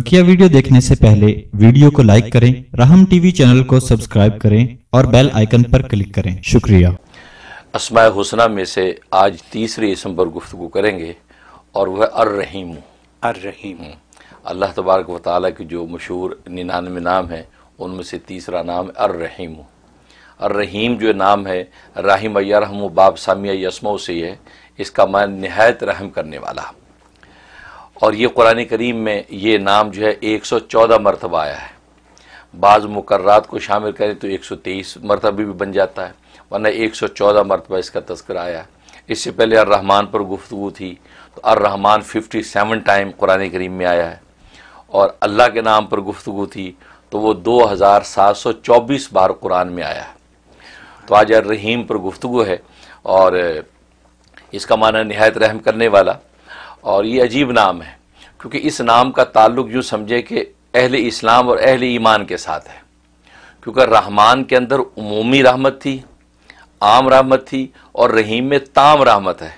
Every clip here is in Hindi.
बकिया वीडियो देखने से पहले वीडियो को लाइक करें राहम टीवी चैनल को सब्सक्राइब करें और बेल आइकन पर क्लिक करें शुक्रिया असमाय हुसना में से आज तीसरी इसम पर गुफ्तु करेंगे और वह अर रहीम अर रहीम हम्म। अल्लाह तबारक व ताली के जो मशहूर निन्यानवे नाम हैं उनमें से तीसरा नाम अर रहीम अर रहीम जो नाम है राहिम या रहम बाब सामिया यस्मो से है इसका मान नहायत रहम करने वाला और ये कुरान करीम में ये नाम जो है एक सौ चौदह मरतबा आया है बाज़ मुकर्रात को शामिल करें तो एक सौ तेईस मरतबे भी बन जाता है वरना एक सौ चौदह मरतबा इसका तस्कर आया है इससे पहले अर्रहमान पर गुफ्तु थी तो अर्रहमान फिफ्टी सेवन टाइम कुरान करीम में आया है और अल्लाह के नाम पर गुफ्तु थी तो वो दो हज़ार सात सौ चौबीस बार कुरान में आया है तो आज अर्रहीम पर गुफ्तु है और इसका माना नहायत रहम करने वाला और ये अजीब नाम है क्योंकि इस नाम का ताल्लुक यूँ समझे कि अहल इस्लाम और अहल ईमान के साथ है क्योंकि रहमान के अंदर उमूमी रहमत थी आम रहमत थी और रहीम में ताम रहमत है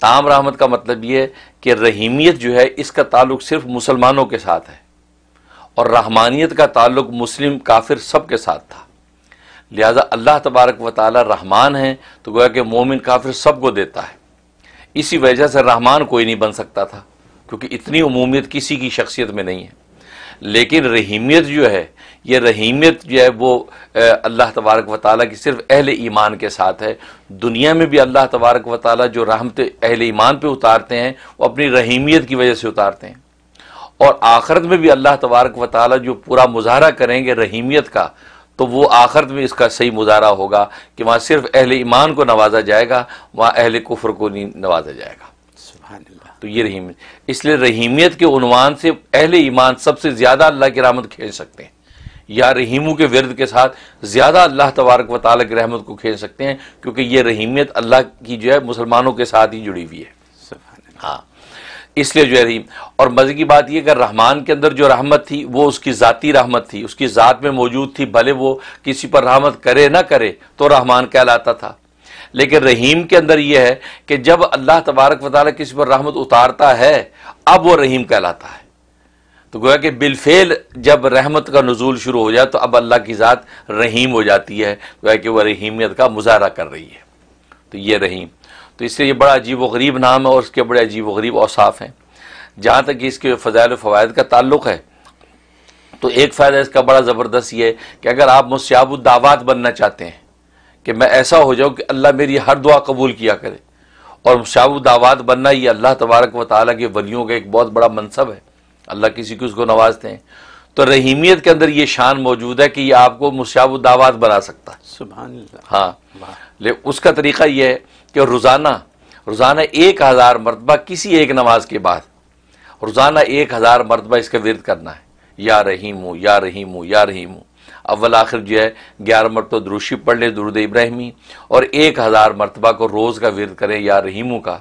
ताम रहमत का मतलब ये है कि रहीमियत जो है इसका ताल्लुक सिर्फ मुसलमानों के साथ है और रहमानियत का ताल्लुक मुस्लिम काफिर सब के साथ था लिहाजा अल्लाह तबारक व ताली रहमान है तो गोया कि मोमिन काफिर सबको देता है इसी वजह से रहमान कोई नहीं बन सकता था क्योंकि इतनी अमूमियत किसी की शख्सियत में नहीं है लेकिन रहीमियत जो है ये रहीमियत जो है वो अल्लाह तबारक व ताली की सिर्फ अहल ईमान के साथ है दुनिया में भी अल्लाह तबारक व जो रहमत अहल ईमान पे उतारते हैं वो अपनी रहीमियत की वजह से उतारते हैं और आखरत में भी अल्लाह तबारक व ताली जो पूरा मुजाहरा करेंगे रहीमियत का तो वो आखिरत में इसका सही मुजाहरा होगा कि वहाँ सिर्फ अहल ईमान को नवाजा जाएगा वहाँ अहल कुफर को नहीं नवाजा जाएगा तो ये रहीम इसलिए रहीमियत के उनवान से अहल ईमान सबसे ज़्यादा अल्लाह की रहमत खेल सकते हैं या रहीमू के विरद के साथ ज़्यादा अल्लाह तबारक व ताल की रहमत को खेल सकते हैं क्योंकि ये रहीमियत अल्लाह की जो है मुसलमानों के साथ ही जुड़ी हुई है हाँ इसलिए जो रहीम और मज़े की बात यह कि रहमान के अंदर जो रहमत थी वो उसकी ज़ाती रहमत थी उसकी ज़ात में मौजूद थी भले वो किसी पर रहमत करे ना करे तो रहमान कहलाता था लेकिन रहीम के अंदर यह है कि जब अल्लाह तबारक वाली किसी पर रहमत उतारता है अब वो रहीम कहलाता है तो गोया कि बिलफेल जब रहमत का नजूल शुरू हो जाए तो अब अल्लाह की ज़ात रहीम हो जाती है गोया कि वह रहीमियत का मुजाहरा कर रही है तो ये रहीम तो इसलिए ये बड़ा अजीब व गरीब नाम है और उसके बड़े अजीब व गरीब औसाफ हैं जहाँ तक इसके फ़जाइल फ़वाद का ताल्लुक है तो एक फ़ायदा इसका बड़ा ज़बरदस्त ये है कि अगर आप मुस्याबुद्दावात बनना चाहते हैं कि मैं ऐसा हो जाऊँ कि अल्लाह मेरी हर दुआ कबूल किया करे और मुस्याबुद्दावात बनना ये अल्लाह तबारक व ताली के वलियों का एक बहुत बड़ा मनसब है अल्लाह किसी को उसको नवाजते हैं तो रहीमियत के अंदर ये शान मौजूद है कि ये आपको मुशाबदावात बना सकता है सुबह हाँ ले उसका तरीका यह है कि रोज़ाना रोज़ाना एक हज़ार मरतबा किसी एक नमाज के बाद रोज़ाना एक हज़ार मरतबा इसका विरद करना है या रहीम या रहीम या रहीम अव्वल आखिर जो है ग्यारह मरतबा दुरुशी पढ़ लें दुरुद इब्राहिमी और एक हज़ार मरतबा को रोज़ का विरद करें या रहीमों का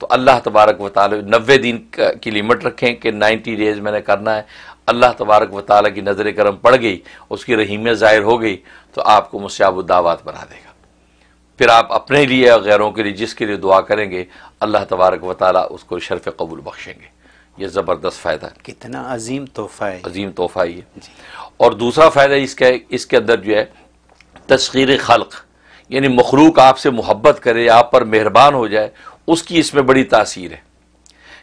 तो अल्लाह तबारक वाले नबे दिन की लिमिट रखें कि नाइन्टी डेज़ मैंने करना है अल्लाह तबारक व ताली की नज़र करम पड़ गई उसकी रहीमियत ज़ाहिर हो गई तो आपको मुस्याब दावत बना देगा फिर आप अपने लिए और गैरों के लिए जिसके लिए दुआ करेंगे अल्लाह तबारक व ताली उसको शरफ कबूल बख्शेंगे ये ज़बरदस्त फ़ायदा है कितना अजीम तोहफ़ा है अजीम तोहफ़ा ये और दूसरा फ़ायदा इसका इसके अंदर जो है तस्खीर खलक़ यानी मखलूक आपसे मोहब्बत करे आप पर मेहरबान हो जाए उसकी इसमें बड़ी तासीर है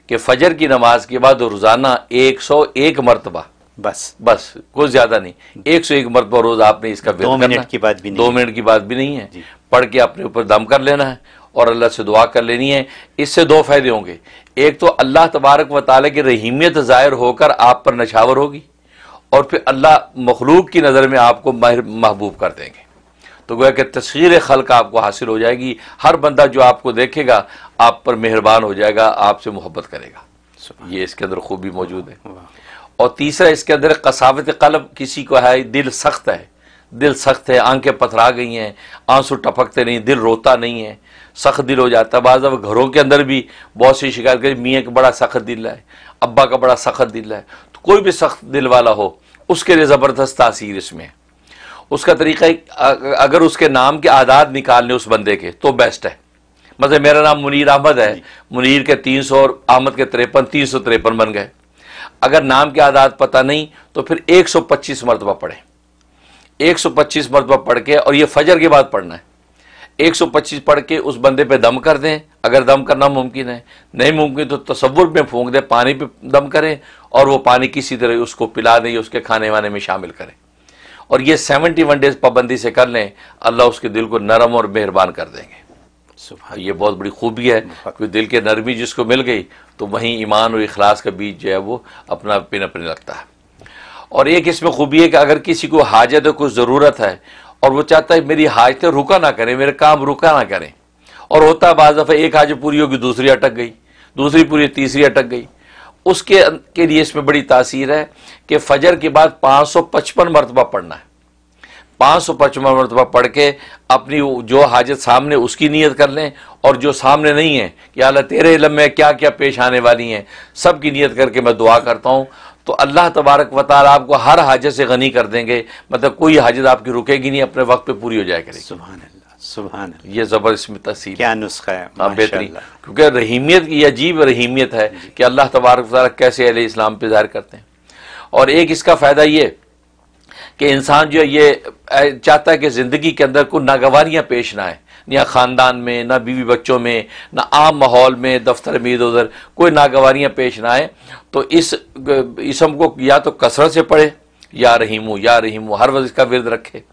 कि फजर की नमाज के बाद रोज़ाना एक सौ एक मरतबा बस बस कुछ ज़्यादा नहीं एक सौ एक मरतबा रोज़ आपने इसका दो मिनट की बात भी नहीं दो मिनट की बात भी नहीं है पढ़ के अपने ऊपर दम कर लेना है और अल्लाह से दुआ कर लेनी है इससे दो फ़ायदे होंगे एक तो अल्लाह तबारक वाले की रहीमियत ज़ाहिर होकर आप पर नशावर होगी और फिर अल्लाह मखलूक की नज़र में आपको महबूब कर देंगे तो गोया कि तस्वीर खल का आपको हासिल हो जाएगी हर बंदा जो आपको देखेगा आप पर मेहरबान हो जाएगा आपसे मोहब्बत करेगा ये इसके अंदर खूबी मौजूद है और तीसरा इसके अंदर कसावत कलब किसी को है दिल सख्त है दिल सख्त है आंखें पथरा गई हैं आंसू टपकते नहीं दिल रोता नहीं है सख्त दिल हो जाता है बाज घरों के अंदर भी बहुत सी शिकायत करी मियाँ का बड़ा सख्त दिल है अब्बा का बड़ा सख्त दिल है तो कोई भी सख्त दिल वाला हो उसके लिए ज़बरदस्त तासीर इसमें है उसका तरीका अगर उसके नाम के आदाद निकाल लें उस बंदे के तो बेस्ट है मतलब मेरा नाम मुनीर अहमद है मुनीर के तीन सौ और अहमद के तिरपन तीन सौ तिरपन बन गए अगर नाम के आदाद पता नहीं तो फिर एक सौ पच्चीस मरतबा पढ़ें एक सौ पच्चीस मरतबा पढ़ के और ये फजर के बाद पढ़ना है एक सौ पच्चीस पढ़ के उस बंदे पे दम कर दें अगर दम करना मुमकिन है नहीं मुमकिन तो तस्वुर में फूंक दें पानी पे दम करें और वो पानी किसी तरह उसको पिला दें या उसके खाने वाने में शामिल करें और ये सेवेंटी वन डेज पाबंदी से कर लें अल्लाह उसके दिल को नरम और मेहरबान कर देंगे ये बहुत बड़ी खूबी है कि दिल के नरमी जिसको मिल गई तो वहीं ईमान और अखलास का बीज जो है वो अपना पिन अपने लगता है और एक इसमें खूबी है कि अगर किसी को हाजत है कोई ज़रूरत है और वो चाहता है मेरी हाजतें रुका ना करें मेरे काम रुका ना करें और होता है बाज़ दफ़ा एक हाजत पूरी होगी दूसरी अटक गई दूसरी पूरी तीसरी अटक गई उसके अं-, के लिए इसमें बड़ी तासीर है कि फजर के बाद पाँच सौ पचपन मरतबा पढ़ना है पाँच सौ पचपन मरतबा पढ़ के अपनी जो हाजत सामने उसकी नीयत कर लें और जो सामने नहीं है कि अल्लाह तेरे इलम में क्या क्या पेश आने वाली हैं सब की नीयत करके मैं दुआ करता हूँ तो अल्लाह तबारक व आपको हर हाजत से गनी कर देंगे मतलब कोई हाजत आपकी रुकेगी नहीं अपने वक्त पर पूरी हो जाएगा सुबह ये जबर इसमें तसी क्या नुस्खा है बेहतरीन क्योंकि रहीमियत की अजीब रहीमियत है कि अल्लाह तबारक तारा कैसे अल इस्लाम पे ज़ाहिर करते हैं और एक इसका फ़ायदा ये कि इंसान जो है ये चाहता है कि ज़िंदगी के अंदर कोई नागवारियाँ पेश ना आए या ख़ानदान में ना बीवी बच्चों में ना आम माहौल में दफ्तर में इधर उधर कोई नागवारियाँ पेश ना आए तो इस इसम को या तो कसरत से पढ़े या रहीमू या रहीमू हर वक्त इसका विरद रखे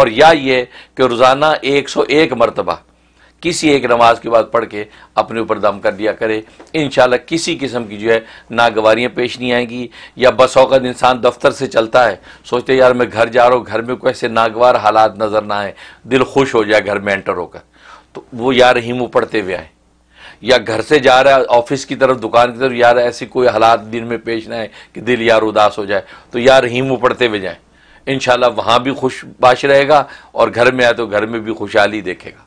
और या ये कि रोज़ाना एक सौ एक मरतबा किसी एक नमाज के बाद पढ़ के अपने ऊपर दम कर दिया करे इन किसी किस्म की जो है नागवारियाँ पेश नहीं आएंगी या बस औकत इंसान दफ्तर से चलता है सोचते यार मैं घर जा रहा हूँ घर में कोई ऐसे नागवार हालात नज़र ना आए दिल खुश हो जाए घर में एंटर होकर तो वो यार मुँह पढ़ते हुए आए या घर से जा रहा है ऑफिस की तरफ दुकान की तरफ यार ऐसी कोई हालात दिन में पेश ना आए कि दिल यार उदास हो जाए तो यार मुँह पढ़ते हुए जाएँ इन वहाँ भी खुश बाश रहेगा और घर में आए तो घर में भी खुशहाली देखेगा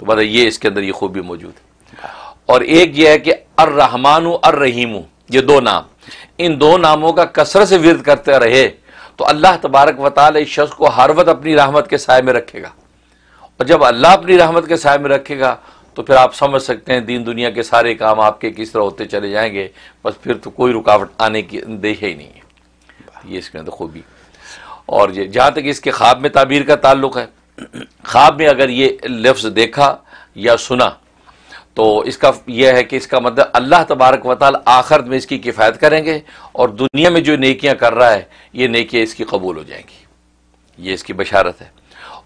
तो मतलब ये इसके अंदर ये खूबी मौजूद है और एक ये है कि अर रहमान अर रहीम ये दो नाम इन दो नामों का कसरत से विरद करते रहे तो अल्लाह तबारक वाल इस शख्स को हर वक्त अपनी रहमत के साय में रखेगा और जब अल्लाह अपनी रहमत के साय में रखेगा तो फिर आप समझ सकते हैं दीन दुनिया के सारे काम आपके किस तरह होते चले जाएंगे बस फिर तो कोई रुकावट आने की देश ही नहीं है ये इसके अंदर खूबी और ये जहाँ तक इसके ख्वाब में ताबीर का ताल्लुक है ख्वाब में अगर ये लफ्ज़ देखा या सुना तो इसका यह है कि इसका मतलब अल्लाह तबारक वाल आखिर में इसकी किफ़ायत करेंगे और दुनिया में जो नेकियां कर रहा है ये नेकियां इसकी कबूल हो जाएंगी ये इसकी बशारत है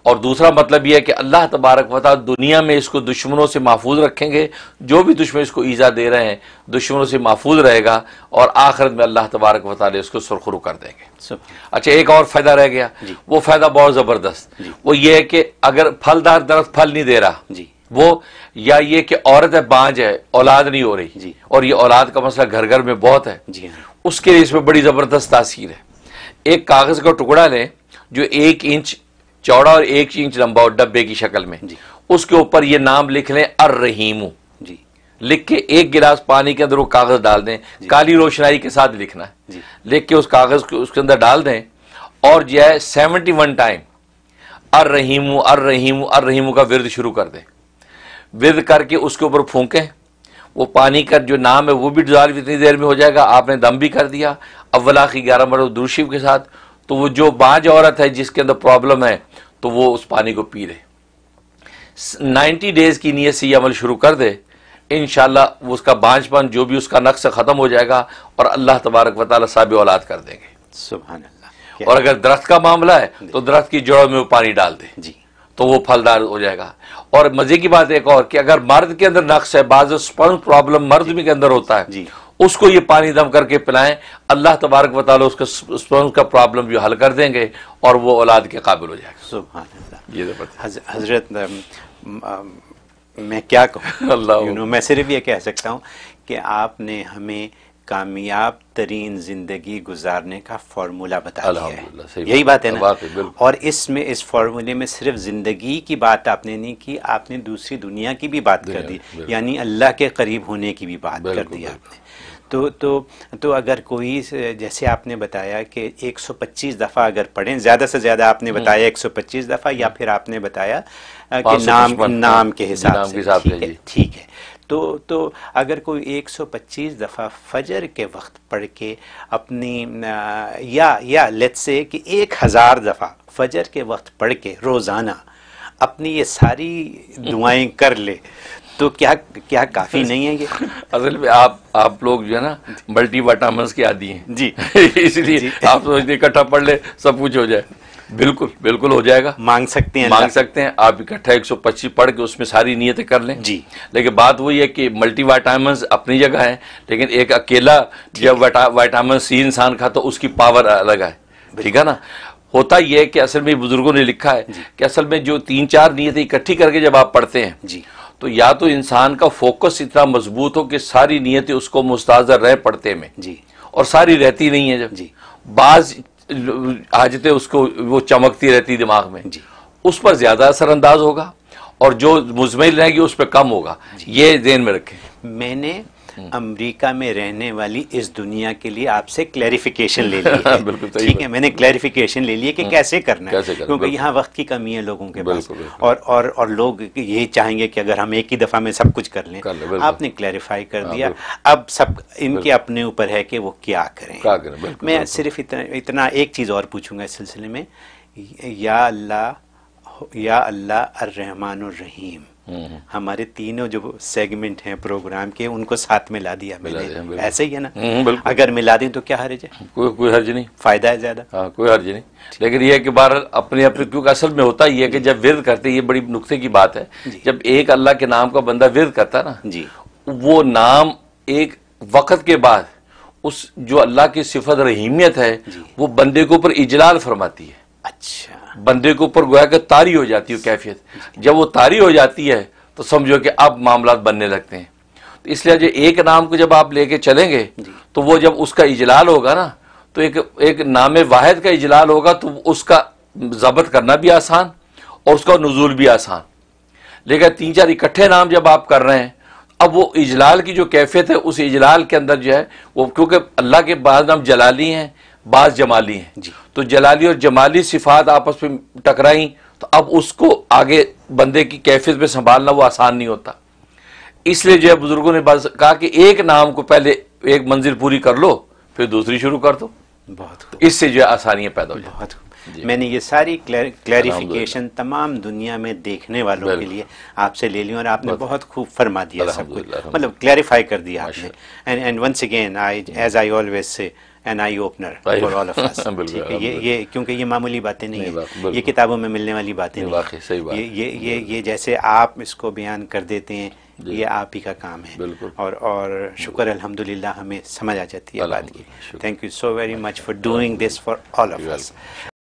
और दूसरा मतलब यह है कि अल्लाह तबारक वाली दुनिया में इसको दुश्मनों से महफूज रखेंगे जो भी दुश्मन इसको ईज़ा दे रहे हैं दुश्मनों से महफूज रहेगा और आखिरत में अल्लाह तबारक वाली इसको सुरखरू कर देंगे अच्छा एक और फ़ायदा रह गया वो फ़ायदा बहुत ज़बरदस्त वो ये है कि अगर फलदार दरख्त फल नहीं दे रहा जी वो या ये कि औरत है बांझ है औलाद नहीं हो रही जी और ये औलाद का मसला घर घर में बहुत है जी हाँ। उसके लिए इसमें बड़ी ज़बरदस्त तासीर है एक कागज़ का टुकड़ा लें जो एक इंच चौड़ा और एक इंच लंबा और डब्बे की शक्ल में उसके ऊपर ये नाम लिख लें अर रहीम जी लिख के एक गिलास पानी के अंदर वो कागज डाल दें काली रोशनाई के साथ लिखना है लिख के उस कागज को उसके अंदर डाल दें और जो है सेवनटी वन टाइम अर रहीम अर रहीम अर रहीम का विरद शुरू कर दें विरद करके उसके ऊपर फूकें वो पानी का जो नाम है वो भी डिजॉल्व इतनी देर में हो जाएगा आपने दम भी कर दिया अव्वला की ग्यारह मरतब दूरशिव के साथ तो वो जो बाज औरत है जिसके अंदर प्रॉब्लम है तो वो उस पानी को पी ले 90 डेज की नीयत से यह अमल शुरू कर दे इन उसका बांझपन जो भी उसका नक्श ख़त्म हो जाएगा और अल्लाह तबारक वाली साब औलाद कर देंगे सुबह और अगर दरख्त का मामला है तो दरख्त की जड़ों में वो पानी डाल दे जी तो वो फलदार हो जाएगा और मज़े की बात एक और कि अगर मर्द के अंदर नक्श है बाज स्पर्म प्रॉब्लम मर्द के अंदर होता है उसको ये पानी दम करके पिलाएं अल्लाह तबारक वाली उसके स्पर्म का प्रॉब्लम जो हल कर देंगे और वो औलाद के काबिल हो जाएगा ये तो हजरत मैं क्या कहूँ अल्लाह मैं सिर्फ ये कह सकता हूँ कि आपने हमें कामयाब तरीन जिंदगी गुजारने का फार्मूला बता दिया है यही बात है ना और इसमें इस फार्मूले में सिर्फ जिंदगी की बात आपने नहीं की आपने दूसरी दुनिया की भी बात कर दी यानी अल्लाह के करीब होने की भी बात कर दी आपने तो तो तो अगर कोई जैसे आपने बताया कि 125 दफ़ा अगर पढ़ें ज़्यादा से ज़्यादा आपने हम्म। बताया 125 दफ़ा या हम्म। फिर आपने बताया कि नाम नाम हाँ, के हिसाब से ठीक है ठीक है तो तो अगर कोई 125 दफ़ा फजर के वक्त पढ़ के अपनी या या लेट से कि एक हज़ार दफ़ा फजर के वक्त पढ़ के रोज़ाना अपनी ये सारी दुआएं कर ले तो क्या क्या काफ़ी नहीं है ये असल में आप आप लोग जो है ना मल्टी वाटामस के आदि हैं जी इसलिए आप सोचते इकट्ठा पढ़ ले सब कुछ हो जाए बिल्कुल बिल्कुल हो जाएगा मांग सकते हैं मांग सकते हैं आप इकट्ठा एक सौ पच्चीस पढ़ के उसमें सारी नियतें कर लें जी लेकिन बात वही है कि मल्टी वाइटामिन अपनी जगह है लेकिन एक अकेला जब वाइटामिन सी इंसान खा तो उसकी पावर अलग है ठीक है ना होता यह है कि असल में बुजुर्गों ने लिखा है कि असल में जो तीन चार नीयतें इकट्ठी करके जब आप पढ़ते हैं जी तो या तो इंसान का फोकस इतना मजबूत हो कि सारी नीयतें उसको मुस्ताजर रहे पढ़ते में जी और सारी रहती नहीं है जब जी बाज हाजतें तो उसको वो चमकती रहती दिमाग में उस पर ज़्यादा असरअंदाज होगा और जो मुजमिल रहेगी उस पर कम होगा ये जेन में रखें मैंने हम्म। अमेरिका में रहने वाली इस दुनिया के लिए आपसे क्लैरिफिकेशन ले लिया ठीक है मैंने क्लैरिफिकेशन ले लिया कि हम्म। कैसे करना है क्योंकि यहाँ वक्त की कमी है लोगों के पास और और और लोग ये चाहेंगे कि अगर हम एक ही दफ़ा में सब कुछ कर लें आपने क्लैरिफाई कर हाँ, दिया अब सब इनके अपने ऊपर है कि वो क्या करें मैं सिर्फ इतना इतना एक चीज़ और पूछूंगा इस सिलसिले में या अल्लाह या अल्लाह अर्रहमान रहीम हम्म। हमारे तीनों जो सेगमेंट हैं प्रोग्राम के उनको साथ में ला दिया मैंने ऐसे ही है ना हम्म, अगर मिला दें तो क्या हर्ज है कोई कोई हर्ज नहीं फायदा है ज्यादा हाँ, कोई हर्ज नहीं लेकिन यह कि बार अपने अपने क्योंकि असल में होता ही है कि जब विरद करते ये बड़ी नुकते की बात है जब एक अल्लाह के नाम का बंदा विरद करता ना जी वो नाम एक वक्त के बाद उस जो अल्लाह की सिफत रहीमियत है वो बंदे के ऊपर इजलाल फरमाती है अच्छा बंदे के ऊपर गोया कि तारी हो जाती है कैफियत जब वो तारी हो जाती है तो समझो कि अब मामला बनने लगते हैं तो इसलिए जो एक नाम को जब आप लेके चलेंगे तो वो जब उसका इजलाल होगा ना तो एक एक नाम वाहिद का इजलाल होगा तो उसका जबत करना भी आसान और उसका नजूल भी आसान लेकिन तीन चार इकट्ठे नाम जब आप कर रहे हैं अब वो इजलाल की जो कैफियत है उस इजलाल के अंदर जो है वो क्योंकि अल्लाह के बाद नाम जलाली हैं बाज जमाली हैं तो जलाली और जमाली सिफात आपस में टकराई तो अब उसको आगे बंदे की कैफियत में संभालना वो आसान नहीं होता इसलिए जो है बुजुर्गों ने बस कहा कि एक नाम को पहले एक मंजिल पूरी कर लो फिर दूसरी शुरू कर दो बहुत इससे जो है आसानियाँ पैदा हो जाती मैंने ये सारी क्लैरिफिकेशन तमाम दुनिया में देखने वालों के लिए आपसे ले ली और आपने बहुत खूब फरमा दिया सब कुछ मतलब क्लैरिफाई कर दिया आपने and and once again I as I always say an eye opener for all of us ठीक है ये ये क्योंकि ये मामूली बातें नहीं, नहीं है ये किताबों में मिलने वाली बातें नहीं, नहीं सही बात ये ये ये, ये जैसे आप इसको बयान कर देते हैं ये आप ही का काम है और और शुक्र अल्हम्दुलिल्लाह हमें समझ आ जाती है बात की thank you so very much for doing this for all of us